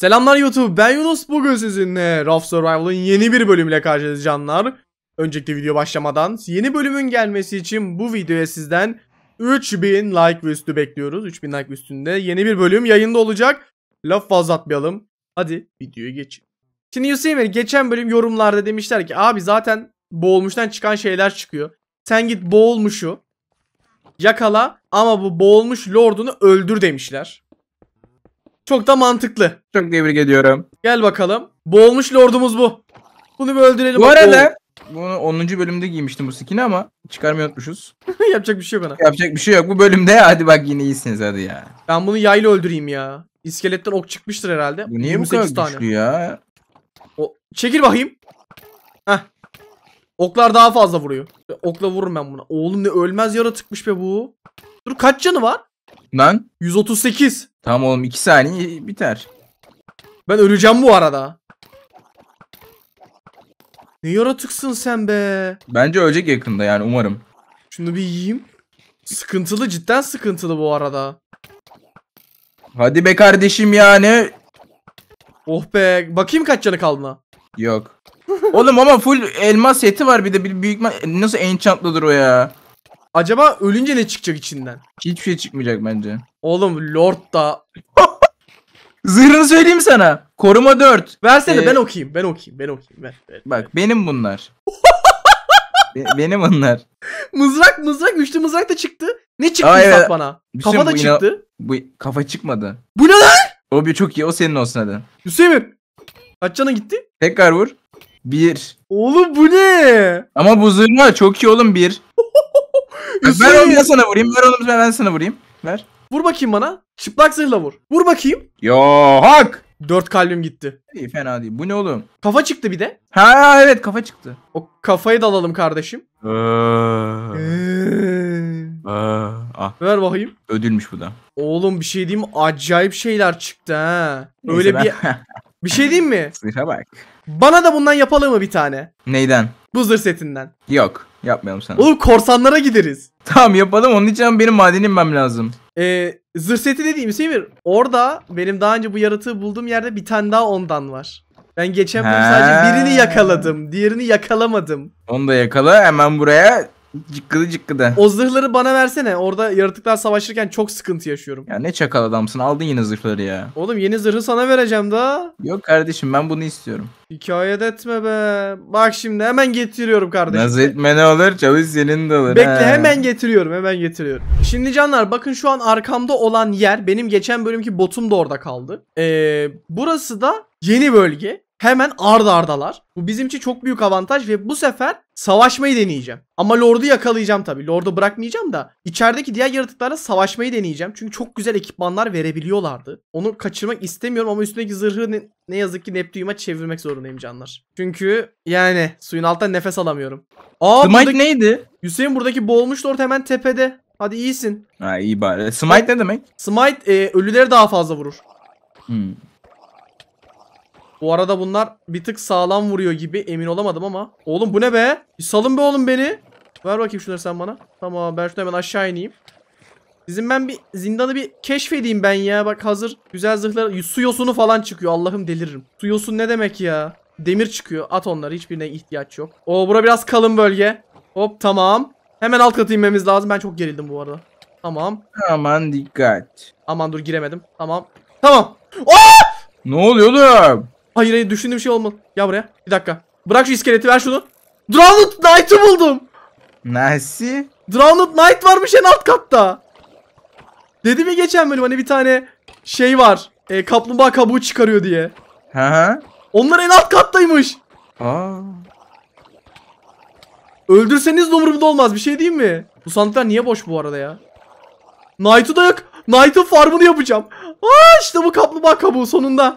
Selamlar YouTube ben Yunus bugün sizinle Raft Survival'ın yeni bir bölümüyle karşınızdayız canlar. Öncelikle video başlamadan yeni bölümün gelmesi için bu videoya sizden 3000 like ve üstü bekliyoruz. 3000 like üstünde yeni bir bölüm yayında olacak. Laf fazla atmayalım. Hadi videoya geçin. Şimdi Hüseyin geçen bölüm yorumlarda demişler ki abi zaten boğulmuştan çıkan şeyler çıkıyor. Sen git boğulmuşu yakala ama bu boğulmuş lordunu öldür demişler. Çok da mantıklı. Çok tebrik ediyorum. Gel bakalım. Boğulmuş lordumuz bu. Bunu bir öldürelim. Bu arada bunu 10. bölümde giymiştim bu skin'i ama çıkarmayı unutmuşuz. Yapacak bir şey yok ona. Yapacak bir şey yok. Bu bölümde hadi bak yine iyisiniz hadi ya. Ben bunu yayla öldüreyim ya. İskeletten ok çıkmıştır herhalde. Bu niye bu kadar tane. güçlü ya? O, çekil bakayım. Heh. Oklar daha fazla vuruyor. Okla vururum ben buna. Oğlum ne ölmez yara tıkmış be bu. Dur kaç canı var? Ben 138. Tamam oğlum 2 saniye biter. Ben öleceğim bu arada. Ne yaratıksın sen be. Bence ölecek yakında yani umarım. Şunu bir yiyeyim. Sıkıntılı cidden sıkıntılı bu arada. Hadi be kardeşim yani. Oh be. Bakayım kaç canı kaldı. Yok. Oğlum ama full elma seti var bir de bir büyük nasıl enchantlıdır o ya? Acaba ölünce ne çıkacak içinden? Hiçbir şey çıkmayacak bence. Oğlum Lord da. Zırhını söyleyeyim sana. Koruma 4. Versene ee, ben okuyayım. Ben okuyayım. Ben okuyayım. Ver, ver, bak ver. benim bunlar. Be benim bunlar. mızrak mızrak. Üçlü mızrak da çıktı. Ne çıktı Aa, evet. bana? Düşün, şey kafa da çıktı. Bu kafa çıkmadı. Bu ne lan? O bir çok iyi. O senin olsun hadi. Hüseyin. Kaç cana gitti? Tekrar vur. Bir. Oğlum bu ne? Ama bu zırhla çok iyi oğlum bir ver onu ben sana vurayım. Ver onu ben sana vurayım. Ver. Vur bakayım bana. Çıplak zırhla vur. Vur bakayım. Yo hak. Dört kalbim gitti. İyi fena değil. Bu ne oğlum? Kafa çıktı bir de. Ha evet kafa çıktı. O kafayı da alalım kardeşim. Ee, ee, ee ah. Ver bakayım. Ödülmüş bu da. Oğlum bir şey diyeyim acayip şeyler çıktı ha. Öyle bir bir şey diyeyim mi? Sıra bak. Bana da bundan yapalım mı bir tane? Neyden? Buzzer setinden. Yok. Yapmayalım sana. Oğlum korsanlara gideriz. Tamam yapalım onun için benim madenim ben lazım. Ee, zırh seti dediğim Semir orada benim daha önce bu yaratığı bulduğum yerde bir tane daha ondan var. Ben geçen sadece birini yakaladım. Diğerini yakalamadım. Onu da yakala hemen buraya Cıkkıdı cıkkıdı. O zırhları bana versene. Orada yaratıklar savaşırken çok sıkıntı yaşıyorum. Ya ne çakal adamsın. Aldın yeni zırhları ya. Oğlum yeni zırhı sana vereceğim daha. Yok kardeşim ben bunu istiyorum. Hikayet etme be. Bak şimdi hemen getiriyorum kardeşim. Nasıl etme ne olur? Çalış senin de olur. Bekle he. hemen getiriyorum hemen getiriyorum. Şimdi canlar bakın şu an arkamda olan yer benim geçen bölümki botum da orada kaldı. Ee, burası da yeni bölge hemen ard ardalar. Bu bizim için çok büyük avantaj ve bu sefer savaşmayı deneyeceğim. Ama Lord'u yakalayacağım tabii. Lord'u bırakmayacağım da içerideki diğer yaratıklarla savaşmayı deneyeceğim. Çünkü çok güzel ekipmanlar verebiliyorlardı. Onu kaçırmak istemiyorum ama üstündeki zırhı ne, ne yazık ki neptüyuma çevirmek zorundayım canlar. Çünkü yani suyun altında nefes alamıyorum. Aa, Smite buradaki... neydi? Hüseyin buradaki boğulmuş Lord hemen tepede. Hadi iyisin. Ha iyi bari. Smite ne demek? Smite e, ölüleri daha fazla vurur. Hmm. Bu arada bunlar bir tık sağlam vuruyor gibi emin olamadım ama. Oğlum bu ne be? Bir salın be oğlum beni. Ver bakayım şunları sen bana. Tamam ben şunu hemen aşağı ineyim. Bizim ben bir zindanı bir keşfedeyim ben ya. Bak hazır güzel zırhlar. Su yosunu falan çıkıyor. Allah'ım deliririm. Su yosun ne demek ya? Demir çıkıyor. At onları. Hiçbirine ihtiyaç yok. o bura biraz kalın bölge. Hop tamam. Hemen alt kata inmemiz lazım. Ben çok gerildim bu arada. Tamam. Aman dikkat. Aman dur giremedim. Tamam. Tamam. Aa! Ne oluyor oğlum? Hayır hayır düşündüğüm şey olmadı. Gel buraya. Bir dakika. Bırak şu iskeleti ver şunu. Drowned Knight'ı buldum. Nasıl? Drowned Knight varmış en alt katta. Dedi mi geçen bölüm hani bir tane şey var. E, kaplumbağa kabuğu çıkarıyor diye. Ha? Onlar en alt kattaymış. Aa. Öldürseniz de umurumda olmaz bir şey değil mi? Bu sandıklar niye boş bu arada ya? Knight'ı da yok. Knight'ın farmını yapacağım. Aa işte bu kaplumbağa kabuğu sonunda.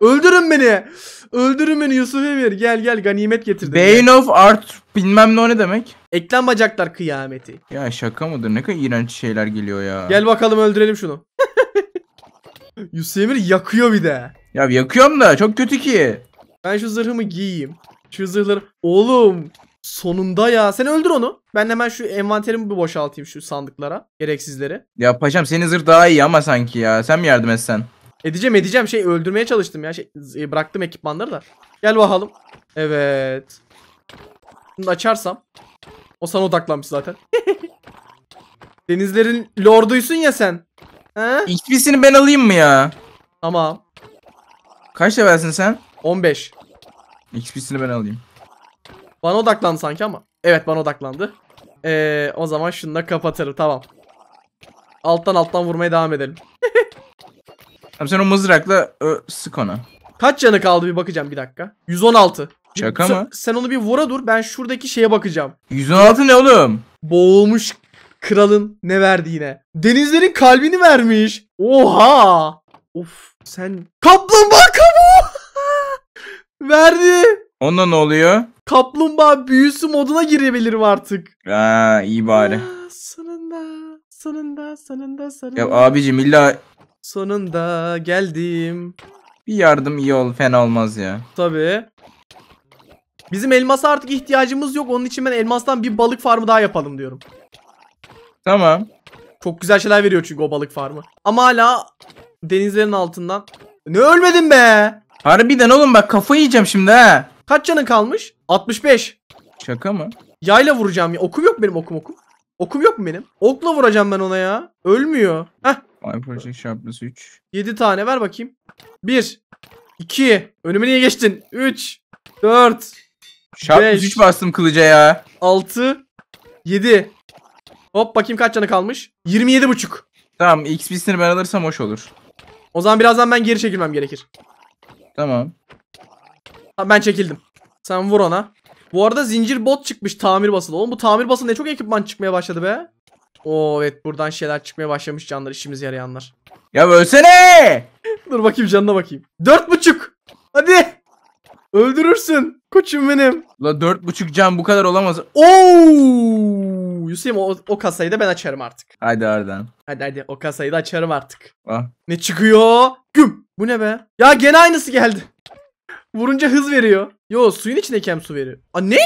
Öldürün beni. Öldürün beni Yusuf Emir. Gel gel ganimet getirdim. Bane ya. of Art bilmem ne o ne demek. Eklem bacaklar kıyameti. Ya şaka mıdır? Ne kadar iğrenç şeyler geliyor ya. Gel bakalım öldürelim şunu. Yusuf Emir yakıyor bir de. Ya yakıyorum da çok kötü ki. Ben şu zırhımı giyeyim. Şu zırhları... Oğlum Sonunda ya. Sen öldür onu. Ben hemen şu envanterimi bir boşaltayım şu sandıklara. Gereksizleri. Ya paşam senin zırh daha iyi ama sanki ya. Sen mi yardım etsen? Edeceğim edeceğim şey öldürmeye çalıştım ya. Şey, e, bıraktım ekipmanları da. Gel bakalım. Evet. Bunu da açarsam. O sana odaklanmış zaten. Denizlerin lorduysun ya sen. He? İkisini ben alayım mı ya? Tamam. Kaç levelsin sen? 15. XP'sini ben alayım. Bana odaklandı sanki ama. Evet bana odaklandı. Ee, o zaman şunu da kapatırım tamam. Alttan alttan vurmaya devam edelim. Tamam sen o mızrakla ö, sık ona. Kaç canı kaldı bir bakacağım bir dakika. 116. Şaka mı? Sen onu bir vura dur. Ben şuradaki şeye bakacağım. 116 ne oğlum? Boğulmuş kralın ne verdi yine? Denizlerin kalbini vermiş. Oha. Of sen... Kaplumbağa kabuğu. Verdi. Onda ne oluyor? Kaplumbağa büyüsü moduna girebilirim artık. Aa iyi bari. Aa, ah, sonunda. Sonunda sonunda sonunda. Ya abicim illa Sonunda geldim. Bir yardım iyi ol fena olmaz ya. Tabi. Bizim elmasa artık ihtiyacımız yok. Onun için ben elmastan bir balık farmı daha yapalım diyorum. Tamam. Çok güzel şeyler veriyor çünkü o balık farmı. Ama hala denizlerin altından. Ne ölmedin be? Harbiden oğlum bak kafayı yiyeceğim şimdi ha. Kaç canın kalmış? 65. Şaka mı? Yayla vuracağım ya. Okum yok benim okum okum. Okum yok mu benim? Okla vuracağım ben ona ya. Ölmüyor. Heh My project sharpness 3. 7 tane ver bakayım. 1 2 Önüme niye geçtin? 3 4 Sharpness 3 bastım kılıca ya. 6 7 Hop bakayım kaç canı kalmış? 27 buçuk. Tamam XP'sini ben alırsam hoş olur. O zaman birazdan ben geri çekilmem gerekir. Tamam. ben çekildim. Sen vur ona. Bu arada zincir bot çıkmış tamir basılı. Oğlum bu tamir basılı ne çok ekipman çıkmaya başladı be. Oo evet buradan şeyler çıkmaya başlamış canlar işimize yarayanlar. Ya ölsene! Dur bakayım canına bakayım. Dört buçuk! Hadi! Öldürürsün. Koçum benim. La dört buçuk can bu kadar olamaz. Oo! Yusuf'um o, o kasayı da ben açarım artık. Haydi Ardan. Hadi hadi o kasayı da açarım artık. Ah. Ne çıkıyor? Güm! Bu ne be? Ya gene aynısı geldi. Vurunca hız veriyor. Yo suyun içindeyken su veriyor. Aa ne?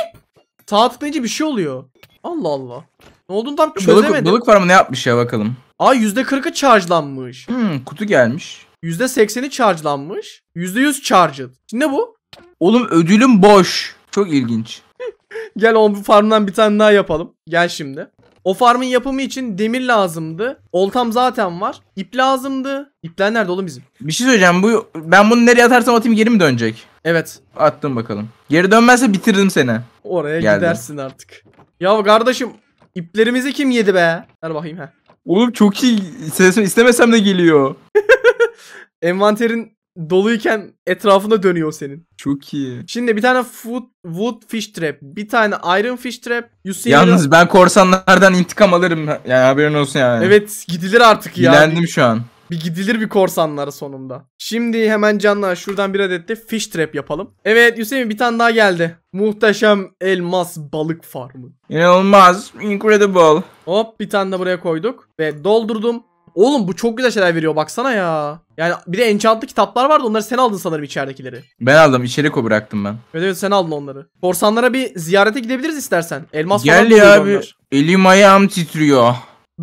Sağa tıklayınca bir şey oluyor. Allah Allah. Ne olduğunu tam çözemedim. Balık, balık farmı ne yapmış ya bakalım. Aa %40'ı charge'lanmış. Hmm, kutu gelmiş. %80'i charge'lanmış. %100 charged. Şimdi ne bu? Oğlum ödülüm boş. Çok ilginç. Gel o farmdan bir tane daha yapalım. Gel şimdi. O farmın yapımı için demir lazımdı. Oltam zaten var. İp lazımdı. İpler nerede oğlum bizim? Bir şey söyleyeceğim. Bu ben bunu nereye atarsam atayım geri mi dönecek? Evet attım bakalım. Geri dönmezse bitiririm seni. Oraya Geldi. gidersin artık. Ya kardeşim iplerimizi kim yedi be? Ver bakayım ha. Oğlum çok iyi. Sesim istemesem de geliyor. Envanterin doluyken etrafında dönüyor senin. Çok iyi. Şimdi bir tane food, wood fish trap, bir tane iron fish trap. Yusuf Yalnız ben korsanlardan intikam alırım. Yani haberin olsun yani. Evet gidilir artık ya. Bilendim şu an. Bir gidilir bir korsanlara sonunda. Şimdi hemen canlar şuradan bir adet de fish trap yapalım. Evet Hüseyin bir tane daha geldi. Muhteşem elmas balık farmı. İnanılmaz. Incredible. Hop bir tane de buraya koyduk. Ve doldurdum. Oğlum bu çok güzel şeyler veriyor baksana ya. Yani bir de enchantlı kitaplar vardı onları sen aldın sanırım içeridekileri. Ben aldım içeri o bıraktım ben. Evet evet sen aldın onları. Korsanlara bir ziyarete gidebiliriz istersen. Elmas Gel falan ya abi. Onlar. Elim ayağım titriyor.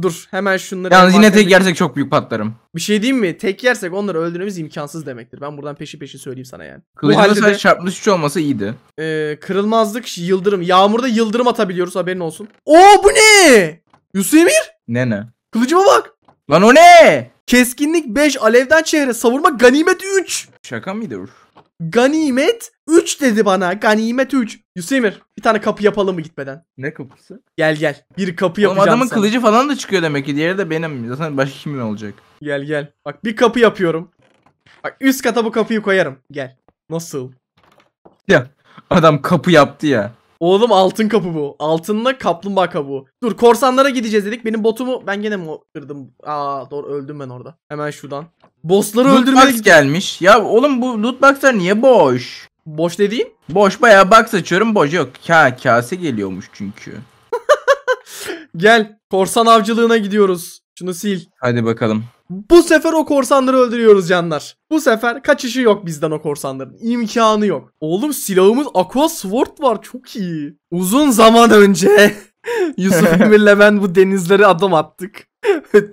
Dur hemen şunları... Yalnız yine tek yersek çok büyük patlarım. Bir şey diyeyim mi? Tek yersek onları öldürmemiz imkansız demektir. Ben buradan peşi peşi söyleyeyim sana yani. Kılıcımda sadece çarpmış hiç olmasa iyiydi. E, kırılmazlık, yıldırım. Yağmurda yıldırım atabiliyoruz haberin olsun. Oo bu ne? Yusuf Emir? Ne ne? Kılıcıma bak. Lan o ne? Keskinlik 5, alevden çehre, savurma ganimet 3. Şaka mıydı bu? Ganimet 3 dedi bana. Ganimet 3. Yusemir bir tane kapı yapalım mı gitmeden? Ne kapısı? Gel gel. Bir kapı Oğlum adamın sana. kılıcı falan da çıkıyor demek ki. Diğeri de benim. Zaten başka kimin olacak? Gel gel. Bak bir kapı yapıyorum. Bak üst kata bu kapıyı koyarım. Gel. Nasıl? Ya adam kapı yaptı ya. Oğlum altın kapı bu. Altınla kaplumbağa kabuğu. Dur korsanlara gideceğiz dedik. Benim botumu ben gene mi kırdım? Aa doğru öldüm ben orada. Hemen şuradan. Bossları öldürmeye Lootbox gelmiş. Ya oğlum bu lootboxlar niye boş? Boş dediğin? Boş bayağı bak saçıyorum boş yok. Ka kase geliyormuş çünkü. Gel korsan avcılığına gidiyoruz. Şunu sil. Hadi bakalım. Bu sefer o korsanları öldürüyoruz canlar. Bu sefer kaçışı yok bizden o korsanların. İmkanı yok. Oğlum silahımız Aqua Sword var çok iyi. Uzun zaman önce Yusuf Emir'le ben bu denizlere adım attık.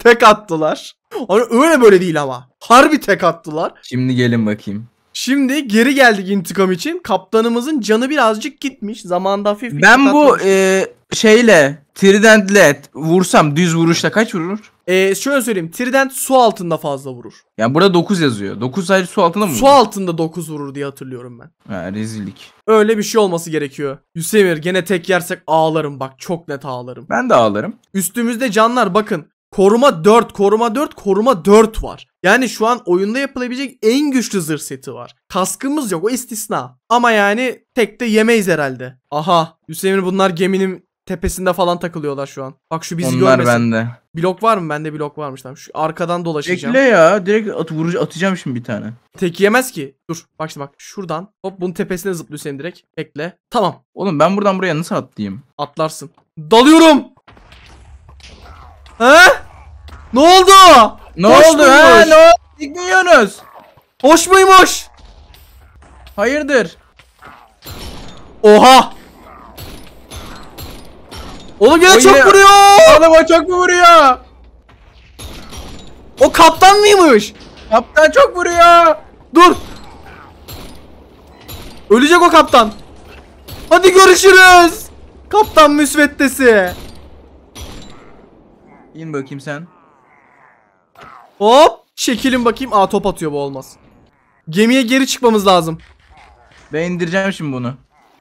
tek attılar. Hani öyle böyle değil ama. Harbi tek attılar. Şimdi gelin bakayım. Şimdi geri geldik intikam için. Kaptanımızın canı birazcık gitmiş. Zamanında hafif Ben bu e, şeyle Trident'le vursam düz vuruşla kaç vurur? Ee, şöyle söyleyeyim. Trident su altında fazla vurur. Yani burada 9 yazıyor. 9 sadece su altında mı? Su altında 9 vurur diye hatırlıyorum ben. Ha, rezillik. Öyle bir şey olması gerekiyor. Hüseyin gene tek yersek ağlarım bak. Çok net ağlarım. Ben de ağlarım. Üstümüzde canlar bakın. Koruma 4, koruma 4, koruma 4 var. Yani şu an oyunda yapılabilecek en güçlü zırh seti var. Kaskımız yok o istisna. Ama yani tek de yemeyiz herhalde. Aha Hüseyin bunlar geminin tepesinde falan takılıyorlar şu an. Bak şu bizi Onlar görmesin. bende. Blok var mı? Bende blok varmış tamam. Şu arkadan dolaşacağım. Bekle ya. Direkt at, vurucu atacağım şimdi bir tane. Tek yemez ki. Dur. Bak şimdi bak. Şuradan. Hop bunun tepesine zıplıyor Hüseyin direkt. Bekle. Tamam. Oğlum ben buradan buraya nasıl atlayayım? Atlarsın. Dalıyorum. Ha? Ne oldu? Ne hoş oldu muymuş? Ne oldu? Gitmiyorsunuz. Hoş muymuş? Hayırdır? Oha! Oğlum yine o çok yine... vuruyor. Oğlum o çok mu vuruyor? O kaptan mıymış? Kaptan çok vuruyor. Dur. Ölecek o kaptan. Hadi görüşürüz. Kaptan müsveddesi. İn bakayım sen. Hop. Çekilin bakayım. Aa top atıyor bu olmaz. Gemiye geri çıkmamız lazım. Ben indireceğim şimdi bunu.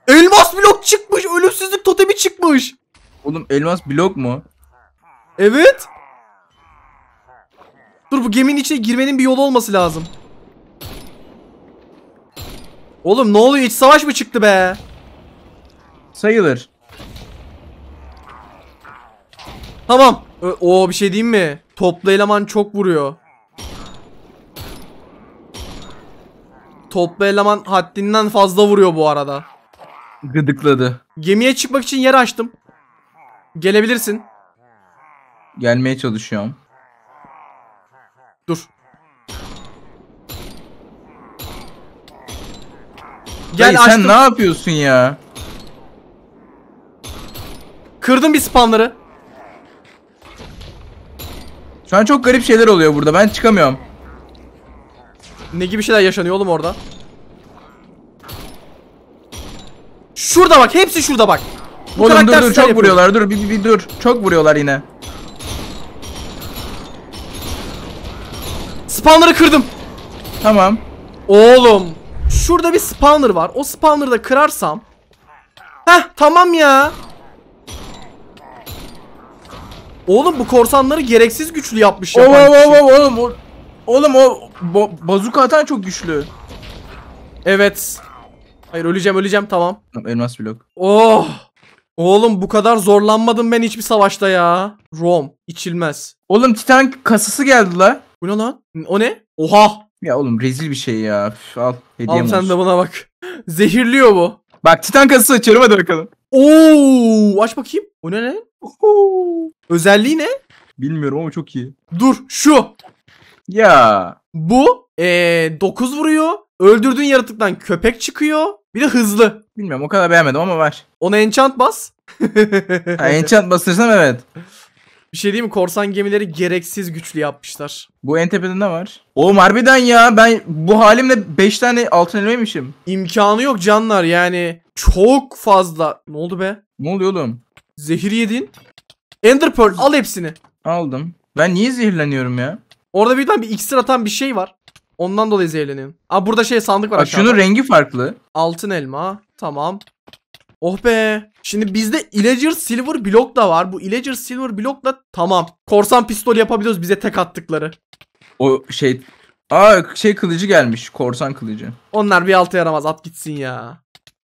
Elmas blok çıkmış. Ölümsüzlük totemi çıkmış. Oğlum elmas blok mu? Evet. Dur bu geminin içine girmenin bir yolu olması lazım. Oğlum ne oluyor? İç savaş mı çıktı be? Sayılır. Tamam. O bir şey diyeyim mi? Toplu eleman çok vuruyor. Toplu eleman haddinden fazla vuruyor bu arada. Gıdıkladı. Gemiye çıkmak için yer açtım. Gelebilirsin. Gelmeye çalışıyorum. Dur. Gel Dayı, açtım. sen ne yapıyorsun ya? Kırdım bir spanları. Şu an çok garip şeyler oluyor burada. Ben çıkamıyorum. Ne gibi şeyler yaşanıyor oğlum orada? Şurada bak. Hepsi şurada bak. Bu oğlum dur dur çok yapıyor. vuruyorlar. Dur bir, bir, bir dur. Çok vuruyorlar yine. Spawner'ı kırdım. Tamam. Oğlum. Şurada bir spawner var. O spawner'ı da kırarsam. Heh tamam ya. Oğlum bu korsanları gereksiz güçlü yapmış oğlum, yapan oğlum, kişi. Oğlum oğlum oğlum o bo bazuka atan çok güçlü. Evet. Hayır öleceğim öleceğim tamam. Elmas blok. Oh. Oğlum bu kadar zorlanmadım ben hiçbir savaşta ya. Rom içilmez. Oğlum titan kasası geldi la. Bu ne lan? O ne? Oha. Ya oğlum rezil bir şey ya. Üf, al hediyem Al sen olsun. de buna bak. Zehirliyor bu. Bak Titan kasası açıyorum hadi bakalım. Oo, aç bakayım. O ne ne? Oo. Özelliği ne? Bilmiyorum ama çok iyi. Dur şu. Ya. Bu ee, vuruyor. Öldürdüğün yaratıktan köpek çıkıyor. Bir de hızlı. Bilmiyorum o kadar beğenmedim ama var. Ona enchant bas. ha, enchant bastırsam evet. Bir şey diyeyim mi? Korsan gemileri gereksiz güçlü yapmışlar. Bu en tepede ne var? Oğlum harbiden ya ben bu halimle 5 tane altın elmeymişim. İmkanı yok canlar yani. Çok fazla. Ne oldu be? Ne oluyor oğlum? Zehir yedin. Ender Pearl al hepsini. Aldım. Ben niye zehirleniyorum ya? Orada bir tane bir iksir atan bir şey var. Ondan dolayı zehirleniyorum. Aa burada şey sandık var Bak aşağıda. şunun rengi farklı. Altın elma. Tamam. Oh be. Şimdi bizde Illager Silver Block da var. Bu Illager Silver Block da tamam. Korsan pistol yapabiliyoruz bize tek attıkları. O şey... Aa şey kılıcı gelmiş. Korsan kılıcı. Onlar bir altı yaramaz. At gitsin ya.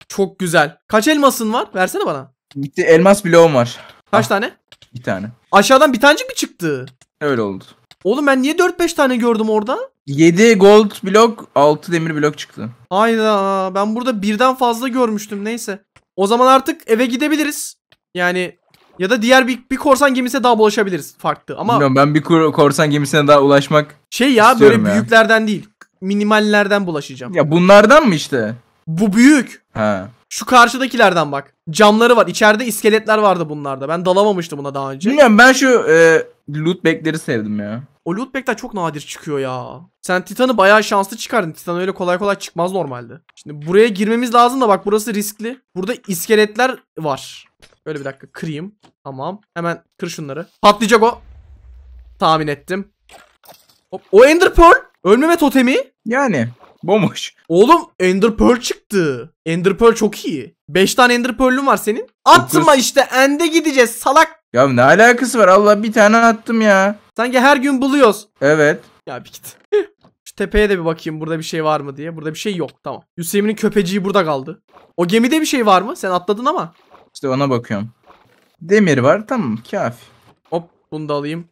Çok güzel. Kaç elmasın var? Versene bana. Bitti. Elmas bloğum var. Kaç ah, tane? Bir tane. Aşağıdan bir tanecik mi çıktı? Öyle oldu. Oğlum ben niye 4-5 tane gördüm orada? 7 gold blok, 6 demir blok çıktı. Hayda ben burada birden fazla görmüştüm neyse. O zaman artık eve gidebiliriz. Yani ya da diğer bir, bir korsan gemisine daha ulaşabiliriz farklı ama. Bilmiyorum ben bir korsan gemisine daha ulaşmak Şey ya böyle ya. büyüklerden değil. Minimallerden bulaşacağım. Ya bunlardan mı işte? Bu büyük. Ha. Şu karşıdakilerden bak. Camları var. İçeride iskeletler vardı bunlarda. Ben dalamamıştım buna daha önce. Bilmiyorum ben şu e, loot bag'leri sevdim ya. O loot pack'ten çok nadir çıkıyor ya. Sen Titan'ı bayağı şanslı çıkardın. Titan öyle kolay kolay çıkmaz normalde. Şimdi buraya girmemiz lazım da bak burası riskli. Burada iskeletler var. Böyle bir dakika kırayım. Tamam. Hemen kır şunları. Patlayacak o. Tahmin ettim. Hop. O Ender Pearl. Ölmeme totemi. Yani. Bomboş. Oğlum Ender Pearl çıktı. Ender Pearl çok iyi. 5 tane Ender Pearl'ün var senin. Atma işte ende gideceğiz salak. Ya ne alakası var? Allah bir tane attım ya. Sanki her gün buluyoruz. Evet. Ya bir git. Şu tepeye de bir bakayım burada bir şey var mı diye. Burada bir şey yok. Tamam. Hüseyin'in köpeciği burada kaldı. O gemide bir şey var mı? Sen atladın ama. İşte ona bakıyorum. Demir var tamam kafi. Hop bunu da alayım.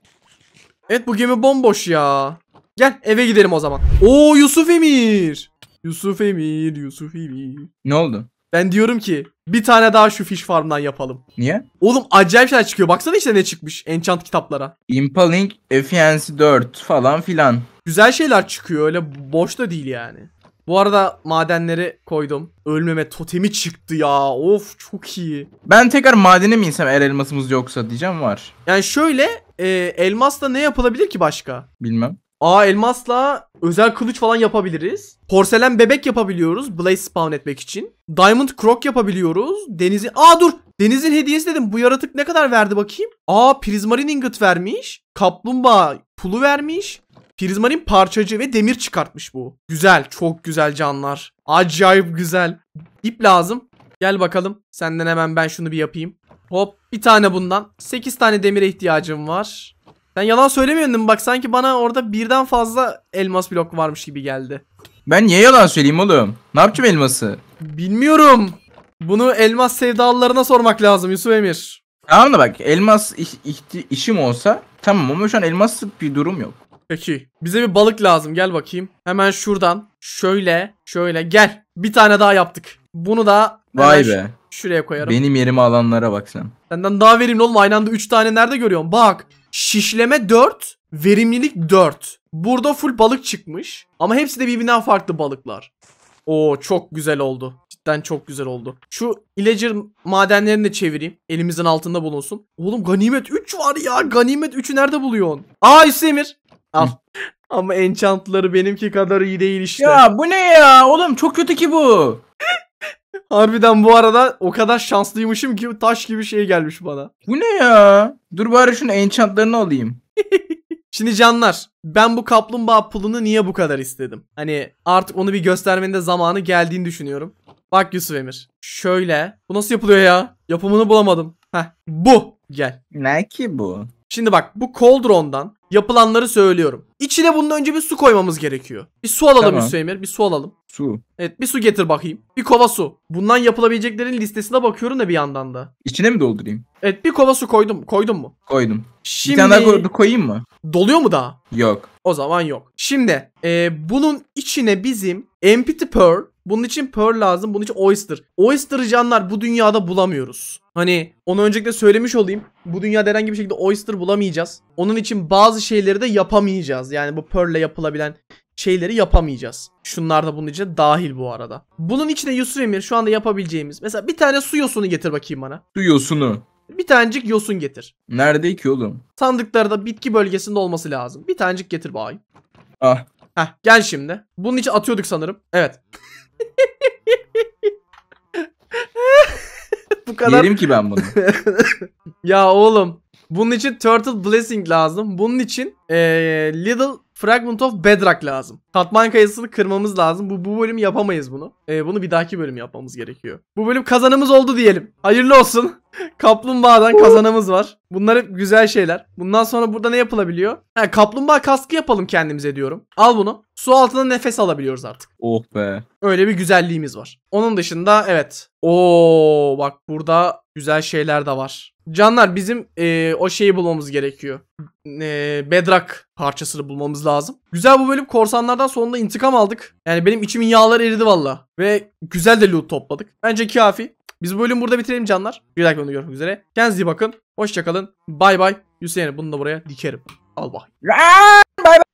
Evet bu gemi bomboş ya. Gel eve gidelim o zaman. Oo Yusuf Emir. Yusuf Emir, Yusuf Emir. Ne oldu? Ben diyorum ki bir tane daha şu fish farmdan yapalım. Niye? Oğlum acayip şeyler çıkıyor. Baksana işte ne çıkmış enchant kitaplara. Impaling Efficiency 4 falan filan. Güzel şeyler çıkıyor öyle boş da değil yani. Bu arada madenleri koydum. Ölmeme totemi çıktı ya. Of çok iyi. Ben tekrar madene mi insem eğer elmasımız yoksa diyeceğim var. Yani şöyle e, elmasla ne yapılabilir ki başka? Bilmem. A elmasla özel kılıç falan yapabiliriz. Porselen bebek yapabiliyoruz Blaze spawn etmek için. Diamond Croc yapabiliyoruz. Denizin... Aa dur! Denizin hediyesi dedim. Bu yaratık ne kadar verdi bakayım? Aa Prizmarin ingot vermiş. Kaplumbağa pulu vermiş. Prizmarin parçacı ve demir çıkartmış bu. Güzel. Çok güzel canlar. Acayip güzel. İp lazım. Gel bakalım. Senden hemen ben şunu bir yapayım. Hop bir tane bundan. 8 tane demire ihtiyacım var. Sen yalan söylemiyordun bak sanki bana orada birden fazla elmas blok varmış gibi geldi. Ben niye yalan söyleyeyim oğlum? Ne yapacağım elması? Bilmiyorum. Bunu elmas sevdalılarına sormak lazım Yusuf Emir. Tamam da bak elmas iş, ihti, işim olsa tamam ama şu an elmaslık bir durum yok. Peki. Bize bir balık lazım. Gel bakayım. Hemen şuradan. Şöyle. Şöyle. Gel. Bir tane daha yaptık. Bunu da Vay be. şuraya koyarım. Benim yerime alanlara bak sen. Senden daha verimli oğlum. Aynı anda 3 tane nerede görüyorsun? Bak. Şişleme 4, verimlilik 4. Burada full balık çıkmış ama hepsi de birbirinden farklı balıklar. Oo çok güzel oldu. Cidden çok güzel oldu. Şu Illager madenlerini de çevireyim. Elimizin altında bulunsun. Oğlum ganimet 3 var ya. Ganimet 3'ü nerede buluyorsun? Aa Hüsemir. Al. Ama enchantları benimki kadar iyi değil işte. Ya bu ne ya? Oğlum çok kötü ki bu. Harbiden bu arada o kadar şanslıymışım ki taş gibi şey gelmiş bana. Bu ne ya? Dur bari şunun enchantlarını alayım. Şimdi canlar ben bu kaplumbağa pulunu niye bu kadar istedim? Hani artık onu bir göstermenin de zamanı geldiğini düşünüyorum. Bak Yusuf Emir. Şöyle. Bu nasıl yapılıyor ya? Yapımını bulamadım. Heh. Bu. Gel. Ne ki bu? Şimdi bak bu Coldron'dan yapılanları söylüyorum. İçine bunun önce bir su koymamız gerekiyor. Bir su alalım tamam. Emir, bir su alalım. Su. Evet bir su getir bakayım. Bir kova su. Bundan yapılabileceklerin listesine bakıyorum da bir yandan da. İçine mi doldurayım? Evet bir kova su koydum. Koydun mu? Koydum. Şimdi... Bir tane daha koyayım mı? Doluyor mu daha? Yok. O zaman yok. Şimdi e, bunun içine bizim Empty Pearl. Bunun için Pearl lazım. Bunun için Oyster. oyster canlar bu dünyada bulamıyoruz. Hani onu öncelikle söylemiş olayım. Bu dünyada herhangi bir şekilde oyster bulamayacağız. Onun için bazı şeyleri de yapamayacağız. Yani bu pearl ile yapılabilen şeyleri yapamayacağız. Şunlar da bunun içine dahil bu arada. Bunun içine Yusuf Emir şu anda yapabileceğimiz. Mesela bir tane su yosunu getir bakayım bana. Su yosunu. Bir tanecik yosun getir. Nerede ki oğlum? Sandıklarda bitki bölgesinde olması lazım. Bir tanecik getir bakayım. Ah. Heh, gel şimdi. Bunun için atıyorduk sanırım. Evet. bu kadar. Yerim ki ben bunu. ya oğlum. Bunun için Turtle Blessing lazım. Bunun için ee, Little Fragment of Bedrock lazım. Katman kayasını kırmamız lazım. Bu, bu bölüm yapamayız bunu. Ee, bunu bir dahaki bölüm yapmamız gerekiyor. Bu bölüm kazanımız oldu diyelim. Hayırlı olsun. Kaplumbağadan kazanımız var. Bunlar hep güzel şeyler. Bundan sonra burada ne yapılabiliyor? Ha, kaplumbağa kaskı yapalım kendimize diyorum. Al bunu. Su altında nefes alabiliyoruz artık. Oh be. Öyle bir güzelliğimiz var. Onun dışında evet. Oo bak burada güzel şeyler de var. Canlar bizim e, o şeyi bulmamız gerekiyor. E, bedrak parçasını bulmamız lazım. Güzel bu bölüm korsanlardan maçtan sonunda intikam aldık. Yani benim içimin yağları eridi valla. Ve güzel de loot topladık. Bence kafi. Biz bu bölümü burada bitirelim canlar. Bir dahaki bölümde görüşmek üzere. Kendinize iyi bakın. Hoşçakalın. Bay bay. Hüseyin'e bunu da buraya dikerim. Al bak. Bay bay.